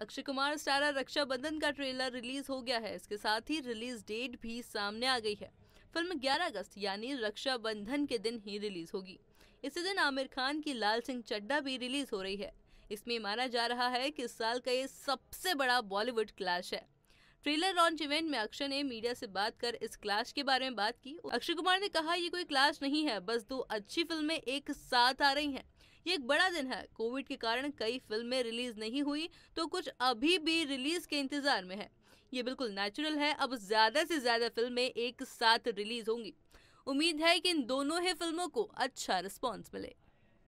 अक्षय कुमार स्टारा रक्षाबंधन का trailer release हो गया है इसके साथ ही रिलीज डेट भी सामने आ गई है फिल्म 11 अगस्त यानी रक्षाबंधन के दिन ही रिलीज होगी इसी दिन आमिर खान की लाल सिंह चड्डा भी रिलीज हो रही है इसमें माना जा रहा है कि इस साल का ये सबसे बड़ा बॉलीवुड क्लैश है ट्रेलर लॉन्च इवेंट में अक्षय ने मीडिया से बात कर इस क्लैश के बारे में बात की अक्षय कुमार ने कहा ये कोई क्लैश नहीं है बस दो अच्छी फिल्में एक साथ आ रही हैं ये एक बड़ा दिन है कोविड के कारण कई फिल्में रिलीज नहीं हुई तो कुछ अभी भी रिलीज के इंतजार में है ये बिल्कुल नेचुरल है अब ज्यादा से ज्यादा फिल्में एक साथ रिलीज होंगी उम्मीद है कि इन दोनों ही फिल्मों को अच्छा रिस्पॉन्स मिले